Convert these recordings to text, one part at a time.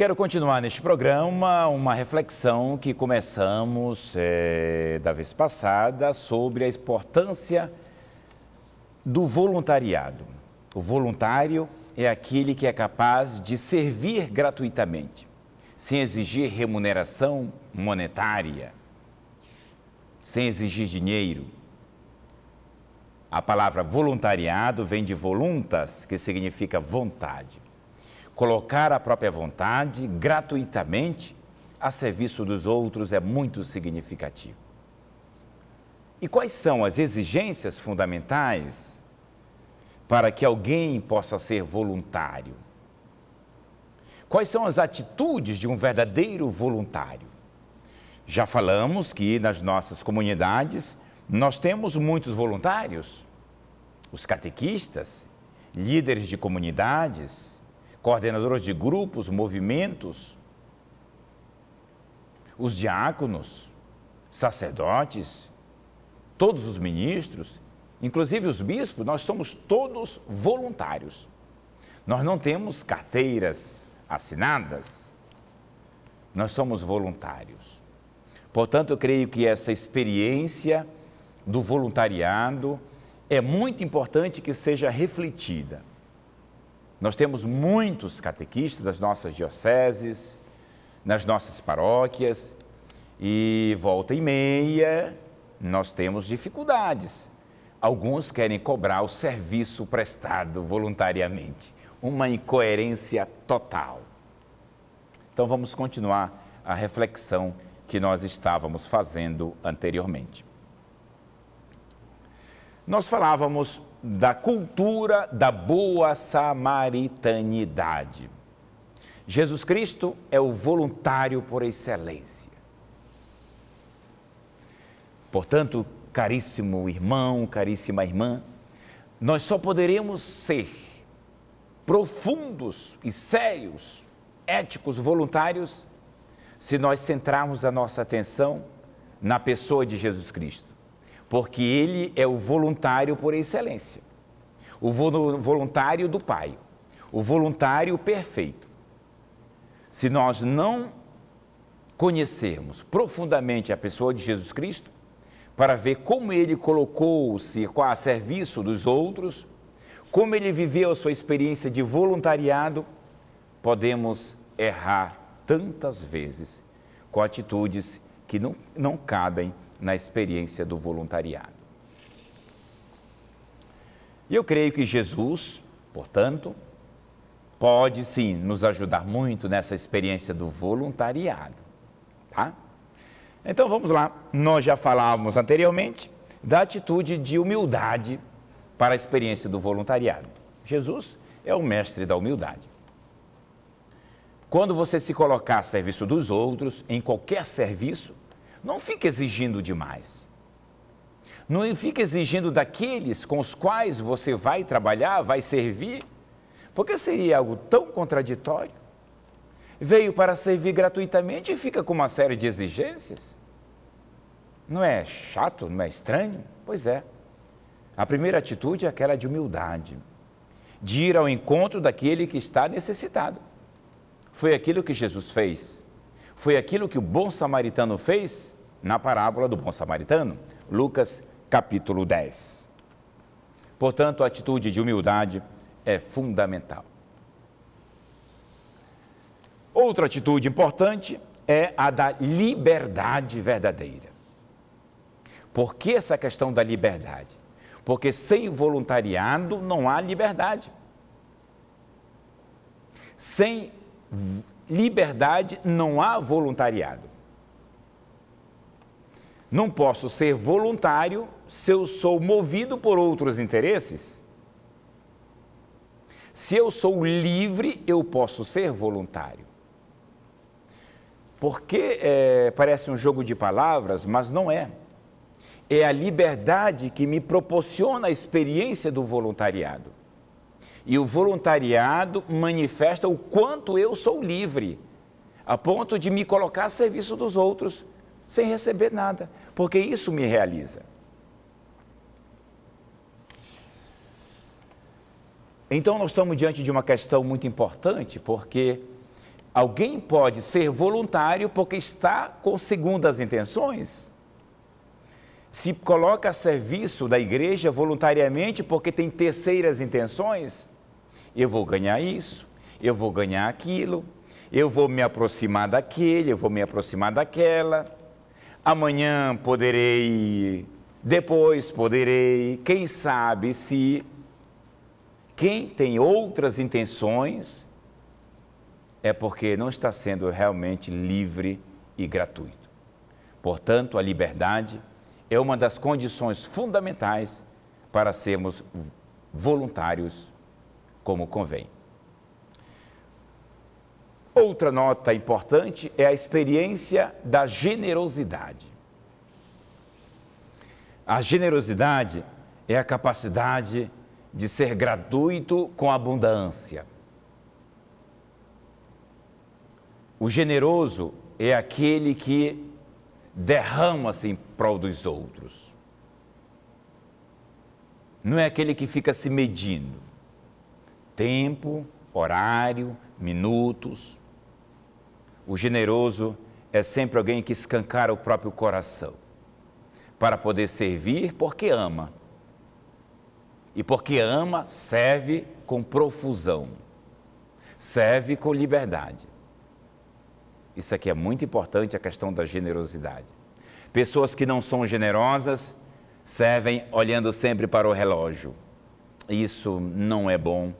Quero continuar neste programa uma reflexão que começamos é, da vez passada sobre a importância do voluntariado. O voluntário é aquele que é capaz de servir gratuitamente, sem exigir remuneração monetária, sem exigir dinheiro. A palavra voluntariado vem de voluntas, que significa vontade. Colocar a própria vontade gratuitamente a serviço dos outros é muito significativo. E quais são as exigências fundamentais para que alguém possa ser voluntário? Quais são as atitudes de um verdadeiro voluntário? Já falamos que nas nossas comunidades nós temos muitos voluntários, os catequistas, líderes de comunidades, coordenadoras de grupos, movimentos, os diáconos, sacerdotes, todos os ministros, inclusive os bispos, nós somos todos voluntários. Nós não temos carteiras assinadas, nós somos voluntários. Portanto, eu creio que essa experiência do voluntariado é muito importante que seja refletida. Nós temos muitos catequistas das nossas dioceses, nas nossas paróquias, e volta e meia nós temos dificuldades. Alguns querem cobrar o serviço prestado voluntariamente. Uma incoerência total. Então vamos continuar a reflexão que nós estávamos fazendo anteriormente. Nós falávamos da cultura da boa samaritanidade. Jesus Cristo é o voluntário por excelência. Portanto, caríssimo irmão, caríssima irmã, nós só poderemos ser profundos e sérios, éticos, voluntários, se nós centrarmos a nossa atenção na pessoa de Jesus Cristo porque ele é o voluntário por excelência, o voluntário do Pai, o voluntário perfeito. Se nós não conhecermos profundamente a pessoa de Jesus Cristo, para ver como ele colocou-se a serviço dos outros, como ele viveu a sua experiência de voluntariado, podemos errar tantas vezes com atitudes que não, não cabem na experiência do voluntariado. E eu creio que Jesus, portanto, pode sim nos ajudar muito nessa experiência do voluntariado, tá? Então vamos lá, nós já falávamos anteriormente da atitude de humildade para a experiência do voluntariado. Jesus é o mestre da humildade. Quando você se colocar a serviço dos outros, em qualquer serviço, não fica exigindo demais. Não fica exigindo daqueles com os quais você vai trabalhar, vai servir, porque seria algo tão contraditório. Veio para servir gratuitamente e fica com uma série de exigências. Não é chato, não é estranho? Pois é. A primeira atitude é aquela de humildade, de ir ao encontro daquele que está necessitado. Foi aquilo que Jesus fez foi aquilo que o bom samaritano fez na parábola do bom samaritano, Lucas capítulo 10. Portanto, a atitude de humildade é fundamental. Outra atitude importante é a da liberdade verdadeira. Por que essa questão da liberdade? Porque sem voluntariado não há liberdade. Sem liberdade não há voluntariado. Não posso ser voluntário se eu sou movido por outros interesses. Se eu sou livre, eu posso ser voluntário. Porque é, parece um jogo de palavras, mas não é. É a liberdade que me proporciona a experiência do voluntariado. E o voluntariado manifesta o quanto eu sou livre, a ponto de me colocar a serviço dos outros, sem receber nada, porque isso me realiza. Então, nós estamos diante de uma questão muito importante, porque alguém pode ser voluntário porque está com segundas intenções. Se coloca a serviço da igreja voluntariamente porque tem terceiras intenções eu vou ganhar isso, eu vou ganhar aquilo, eu vou me aproximar daquele, eu vou me aproximar daquela. Amanhã poderei, depois poderei, quem sabe se. Quem tem outras intenções é porque não está sendo realmente livre e gratuito. Portanto, a liberdade é uma das condições fundamentais para sermos voluntários como convém. Outra nota importante é a experiência da generosidade. A generosidade é a capacidade de ser gratuito com abundância. O generoso é aquele que derrama-se em prol dos outros. Não é aquele que fica se medindo tempo, horário, minutos. O generoso é sempre alguém que escancara o próprio coração para poder servir porque ama. E porque ama, serve com profusão, serve com liberdade. Isso aqui é muito importante, a questão da generosidade. Pessoas que não são generosas servem olhando sempre para o relógio. Isso não é bom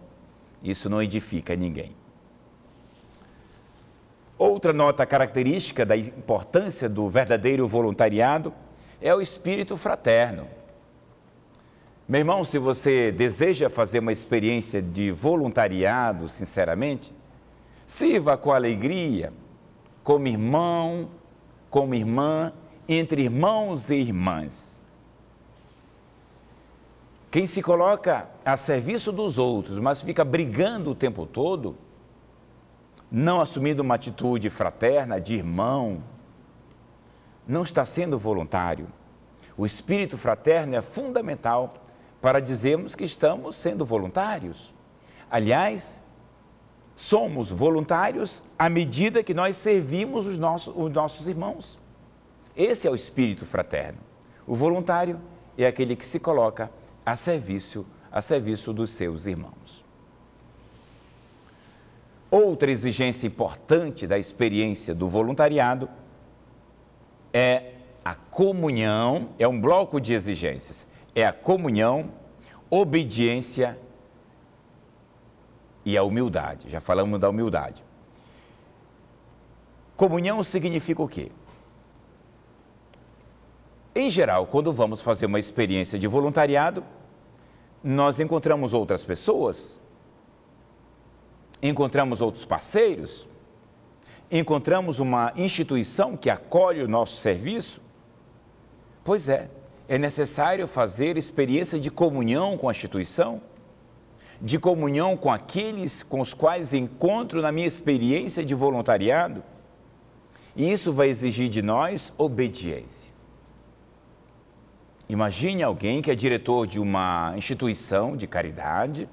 isso não edifica ninguém. Outra nota característica da importância do verdadeiro voluntariado é o espírito fraterno. Meu irmão, se você deseja fazer uma experiência de voluntariado, sinceramente, sirva com alegria, como irmão, como irmã, entre irmãos e irmãs. Quem se coloca a serviço dos outros, mas fica brigando o tempo todo, não assumindo uma atitude fraterna, de irmão, não está sendo voluntário. O espírito fraterno é fundamental para dizermos que estamos sendo voluntários. Aliás, somos voluntários à medida que nós servimos os nossos, os nossos irmãos. Esse é o espírito fraterno. O voluntário é aquele que se coloca a serviço, a serviço dos seus irmãos. Outra exigência importante da experiência do voluntariado é a comunhão, é um bloco de exigências, é a comunhão, obediência e a humildade. Já falamos da humildade. Comunhão significa o quê? Em geral, quando vamos fazer uma experiência de voluntariado, nós encontramos outras pessoas, encontramos outros parceiros, encontramos uma instituição que acolhe o nosso serviço? Pois é, é necessário fazer experiência de comunhão com a instituição, de comunhão com aqueles com os quais encontro na minha experiência de voluntariado. E isso vai exigir de nós obediência. Imagine alguém que é diretor de uma instituição de caridade,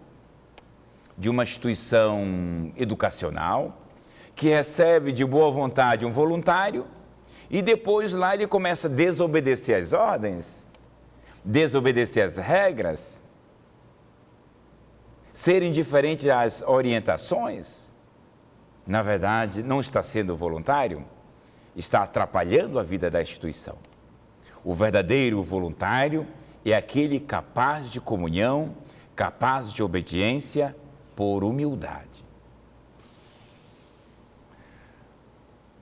de uma instituição educacional, que recebe de boa vontade um voluntário e depois lá ele começa a desobedecer às ordens, desobedecer às regras, ser indiferente às orientações. Na verdade, não está sendo voluntário, está atrapalhando a vida da instituição. O verdadeiro voluntário é aquele capaz de comunhão, capaz de obediência por humildade.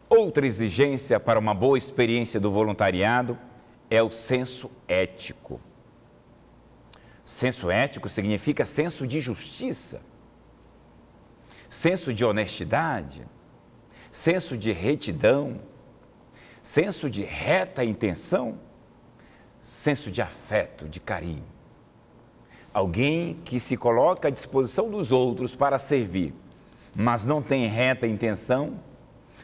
Outra exigência para uma boa experiência do voluntariado é o senso ético. Senso ético significa senso de justiça, senso de honestidade, senso de retidão senso de reta intenção, senso de afeto, de carinho. Alguém que se coloca à disposição dos outros para servir, mas não tem reta intenção,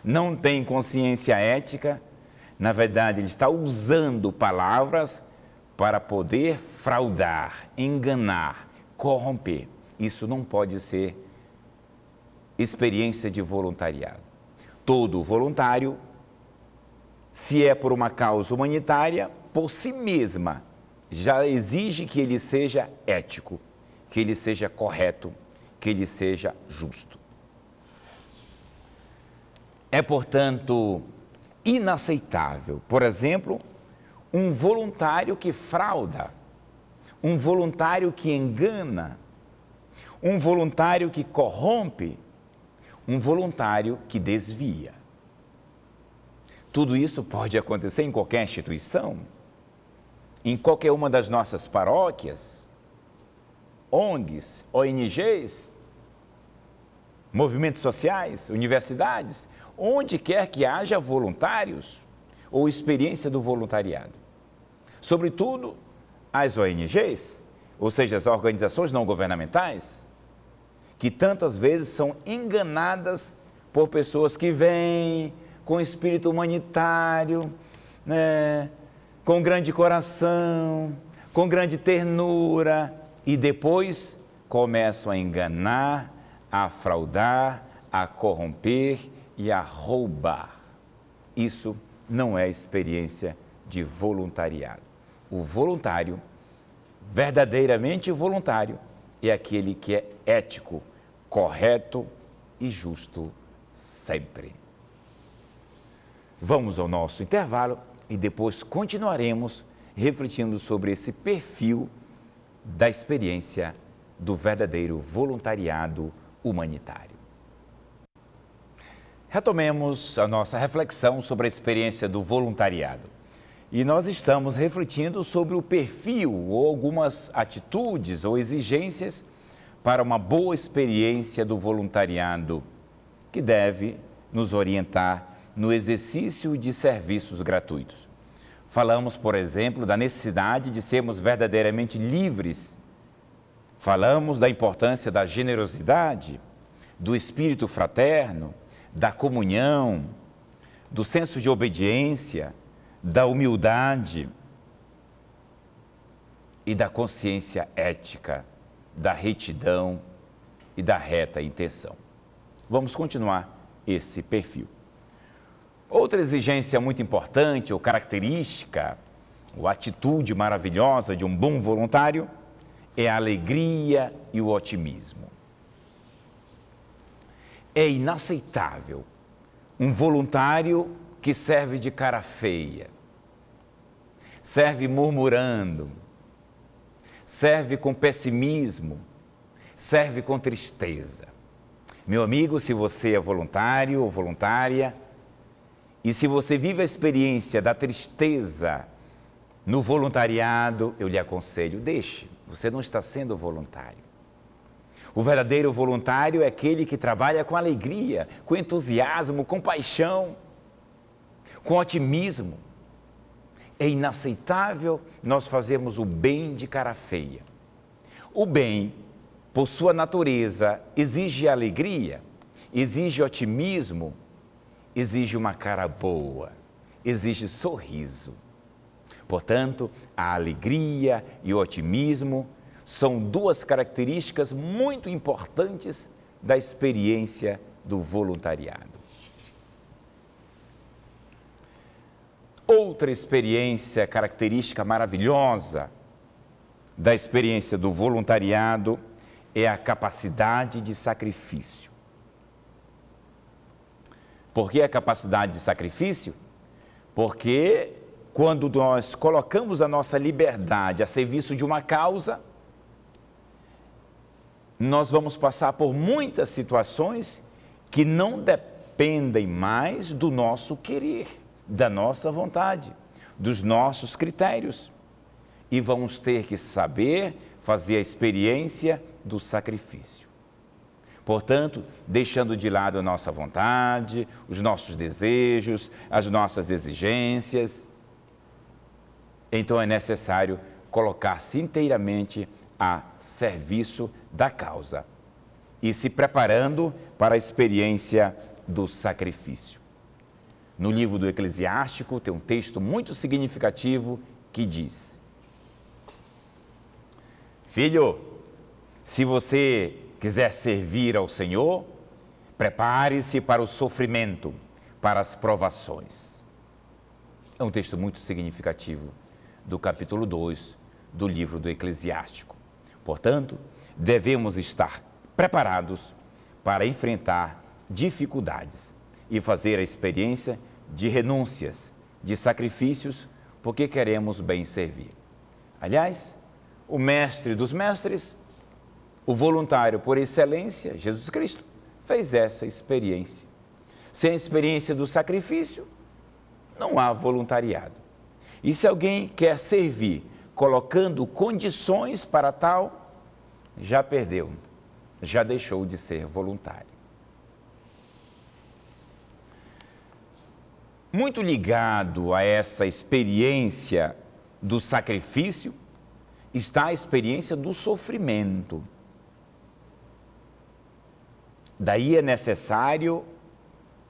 não tem consciência ética, na verdade, ele está usando palavras para poder fraudar, enganar, corromper. Isso não pode ser experiência de voluntariado. Todo voluntário se é por uma causa humanitária, por si mesma, já exige que ele seja ético, que ele seja correto, que ele seja justo. É, portanto, inaceitável, por exemplo, um voluntário que frauda, um voluntário que engana, um voluntário que corrompe, um voluntário que desvia. Tudo isso pode acontecer em qualquer instituição, em qualquer uma das nossas paróquias, ONGs, ONGs, movimentos sociais, universidades, onde quer que haja voluntários ou experiência do voluntariado. Sobretudo, as ONGs, ou seja, as organizações não governamentais, que tantas vezes são enganadas por pessoas que vêm, com espírito humanitário, né, com grande coração, com grande ternura, e depois começam a enganar, a fraudar, a corromper e a roubar. Isso não é experiência de voluntariado. O voluntário, verdadeiramente voluntário, é aquele que é ético, correto e justo sempre. Vamos ao nosso intervalo e depois continuaremos refletindo sobre esse perfil da experiência do verdadeiro voluntariado humanitário. Retomemos a nossa reflexão sobre a experiência do voluntariado. E nós estamos refletindo sobre o perfil ou algumas atitudes ou exigências para uma boa experiência do voluntariado, que deve nos orientar no exercício de serviços gratuitos. Falamos, por exemplo, da necessidade de sermos verdadeiramente livres. Falamos da importância da generosidade, do espírito fraterno, da comunhão, do senso de obediência, da humildade e da consciência ética, da retidão e da reta intenção. Vamos continuar esse perfil. Outra exigência muito importante ou característica, ou atitude maravilhosa de um bom voluntário, é a alegria e o otimismo. É inaceitável um voluntário que serve de cara feia, serve murmurando, serve com pessimismo, serve com tristeza. Meu amigo, se você é voluntário ou voluntária, e se você vive a experiência da tristeza no voluntariado, eu lhe aconselho, deixe. Você não está sendo voluntário. O verdadeiro voluntário é aquele que trabalha com alegria, com entusiasmo, com paixão, com otimismo. É inaceitável nós fazermos o bem de cara feia. O bem, por sua natureza, exige alegria, exige otimismo, exige uma cara boa, exige sorriso. Portanto, a alegria e o otimismo são duas características muito importantes da experiência do voluntariado. Outra experiência, característica maravilhosa da experiência do voluntariado é a capacidade de sacrifício. Porque a capacidade de sacrifício, porque quando nós colocamos a nossa liberdade a serviço de uma causa, nós vamos passar por muitas situações que não dependem mais do nosso querer, da nossa vontade, dos nossos critérios. E vamos ter que saber fazer a experiência do sacrifício. Portanto, deixando de lado a nossa vontade, os nossos desejos, as nossas exigências, então é necessário colocar-se inteiramente a serviço da causa e se preparando para a experiência do sacrifício. No livro do Eclesiástico tem um texto muito significativo que diz: Filho, se você quiser servir ao Senhor, prepare-se para o sofrimento, para as provações. É um texto muito significativo do capítulo 2 do livro do Eclesiástico. Portanto, devemos estar preparados para enfrentar dificuldades e fazer a experiência de renúncias, de sacrifícios, porque queremos bem servir. Aliás, o mestre dos mestres o voluntário por excelência, Jesus Cristo, fez essa experiência. Sem a experiência do sacrifício, não há voluntariado. E se alguém quer servir colocando condições para tal, já perdeu, já deixou de ser voluntário. Muito ligado a essa experiência do sacrifício está a experiência do sofrimento. Daí é necessário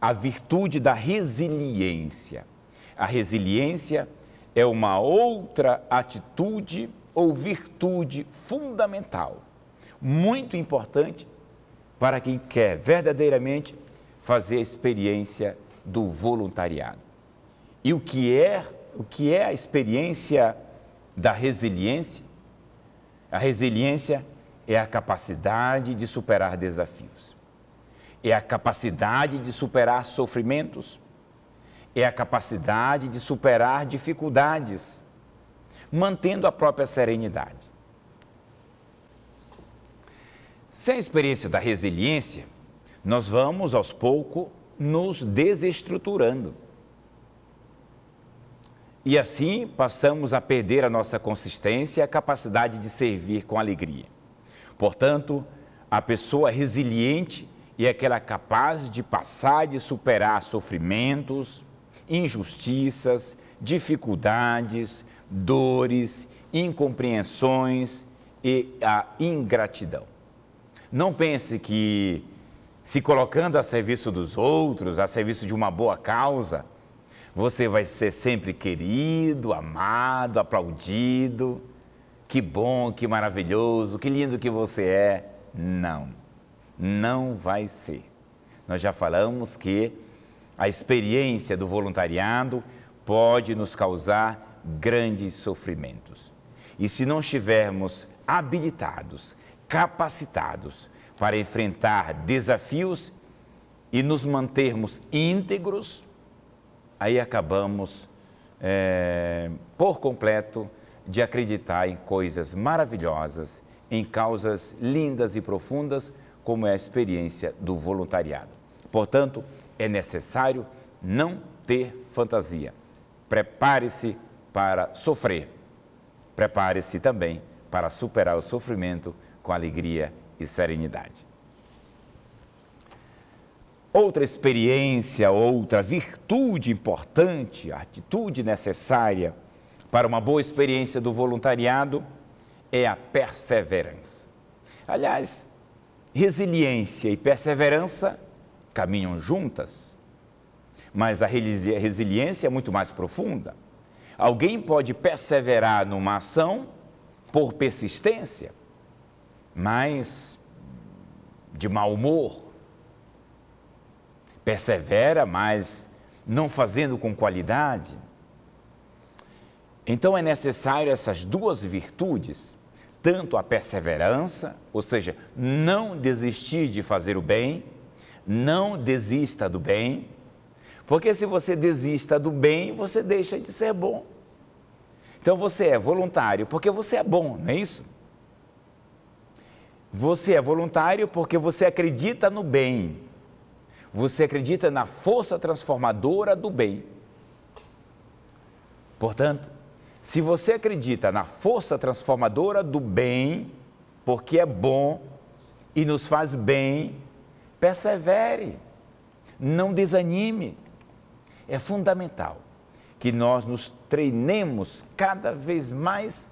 a virtude da resiliência. A resiliência é uma outra atitude ou virtude fundamental, muito importante para quem quer verdadeiramente fazer a experiência do voluntariado. E o que é, o que é a experiência da resiliência? A resiliência é a capacidade de superar desafios é a capacidade de superar sofrimentos, é a capacidade de superar dificuldades, mantendo a própria serenidade. Sem a experiência da resiliência, nós vamos aos poucos nos desestruturando. E assim passamos a perder a nossa consistência e a capacidade de servir com alegria. Portanto, a pessoa resiliente e é que ela é capaz de passar e de superar sofrimentos, injustiças, dificuldades, dores, incompreensões e a ingratidão. Não pense que se colocando a serviço dos outros, a serviço de uma boa causa, você vai ser sempre querido, amado, aplaudido. Que bom, que maravilhoso, que lindo que você é. Não não vai ser. Nós já falamos que a experiência do voluntariado pode nos causar grandes sofrimentos. E se não estivermos habilitados, capacitados para enfrentar desafios e nos mantermos íntegros, aí acabamos é, por completo de acreditar em coisas maravilhosas, em causas lindas e profundas, como é a experiência do voluntariado. Portanto, é necessário não ter fantasia. Prepare-se para sofrer. Prepare-se também para superar o sofrimento com alegria e serenidade. Outra experiência, outra virtude importante, atitude necessária para uma boa experiência do voluntariado é a perseverança. Aliás, resiliência e perseverança caminham juntas, mas a resiliência é muito mais profunda. Alguém pode perseverar numa ação por persistência, mas de mau humor. Persevera, mas não fazendo com qualidade. Então é necessário essas duas virtudes tanto a perseverança, ou seja, não desistir de fazer o bem, não desista do bem, porque se você desista do bem, você deixa de ser bom. Então você é voluntário porque você é bom, não é isso? Você é voluntário porque você acredita no bem. Você acredita na força transformadora do bem. Portanto, se você acredita na força transformadora do bem, porque é bom e nos faz bem, persevere, não desanime. É fundamental que nós nos treinemos cada vez mais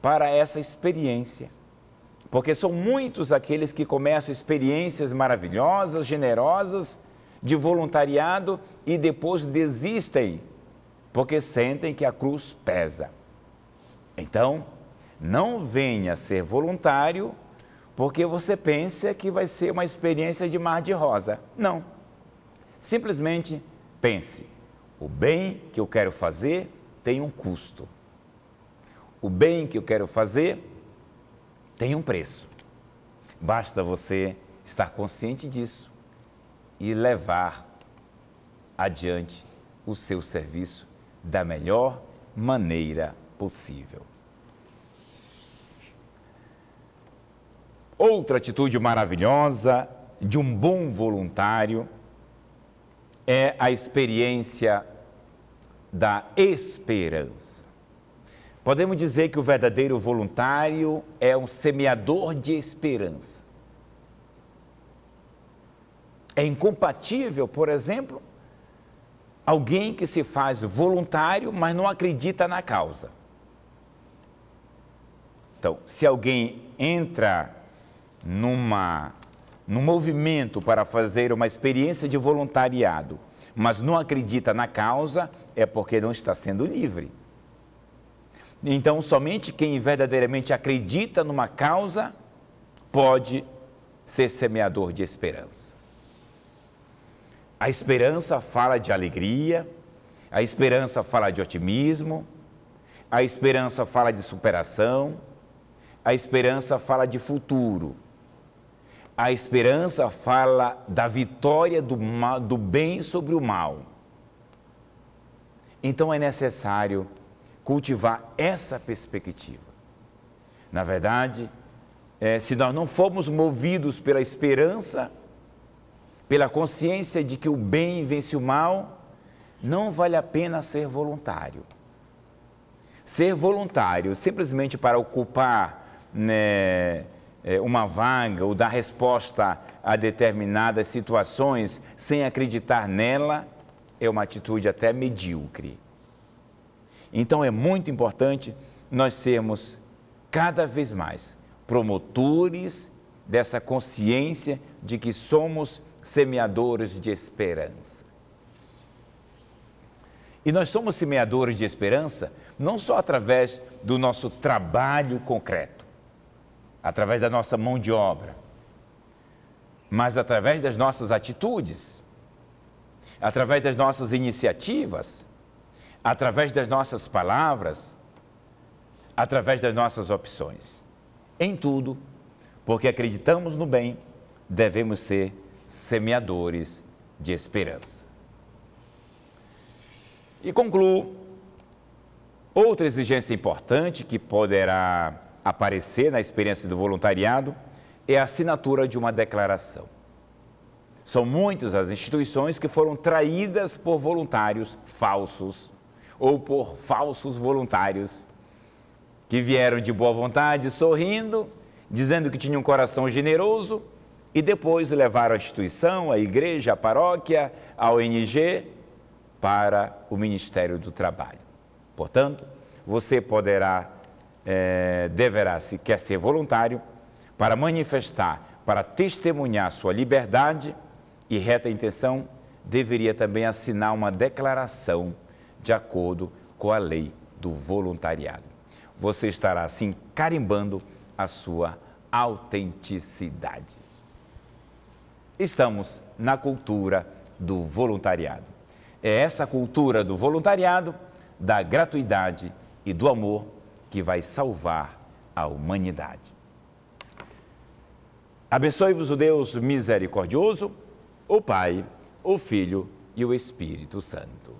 para essa experiência. Porque são muitos aqueles que começam experiências maravilhosas, generosas, de voluntariado e depois desistem porque sentem que a cruz pesa. Então, não venha ser voluntário porque você pensa que vai ser uma experiência de mar de rosa. Não. Simplesmente pense: o bem que eu quero fazer tem um custo. O bem que eu quero fazer tem um preço. Basta você estar consciente disso e levar adiante o seu serviço da melhor maneira possível. Outra atitude maravilhosa de um bom voluntário é a experiência da esperança. Podemos dizer que o verdadeiro voluntário é um semeador de esperança. É incompatível, por exemplo, alguém que se faz voluntário, mas não acredita na causa. Então, se alguém entra numa num movimento para fazer uma experiência de voluntariado, mas não acredita na causa, é porque não está sendo livre. Então, somente quem verdadeiramente acredita numa causa pode ser semeador de esperança. A esperança fala de alegria, a esperança fala de otimismo, a esperança fala de superação, a esperança fala de futuro. A esperança fala da vitória do, mal, do bem sobre o mal. Então é necessário cultivar essa perspectiva. Na verdade, é, se nós não formos movidos pela esperança, pela consciência de que o bem vence o mal, não vale a pena ser voluntário. Ser voluntário simplesmente para ocupar né, é, uma vaga ou dar resposta a determinadas situações sem acreditar nela é uma atitude até medíocre. Então é muito importante nós sermos cada vez mais promotores dessa consciência de que somos semeadores de esperança. E nós somos semeadores de esperança não só através do nosso trabalho concreto, através da nossa mão de obra, mas através das nossas atitudes, através das nossas iniciativas, através das nossas palavras, através das nossas opções. Em tudo, porque acreditamos no bem, devemos ser semeadores de esperança. E concluo. Outra exigência importante que poderá aparecer na experiência do voluntariado é a assinatura de uma declaração. São muitas as instituições que foram traídas por voluntários falsos ou por falsos voluntários que vieram de boa vontade, sorrindo, dizendo que tinham um coração generoso, e depois levaram a instituição, a igreja, a paróquia, a ONG para o Ministério do Trabalho. Portanto, você poderá, é, deverá, se quer ser voluntário, para manifestar, para testemunhar sua liberdade e reta intenção, deveria também assinar uma declaração de acordo com a lei do voluntariado. Você estará assim carimbando a sua autenticidade estamos na cultura do voluntariado. É essa cultura do voluntariado, da gratuidade e do amor que vai salvar a humanidade. Abençoe-vos o Deus misericordioso, o Pai, o Filho e o Espírito Santo.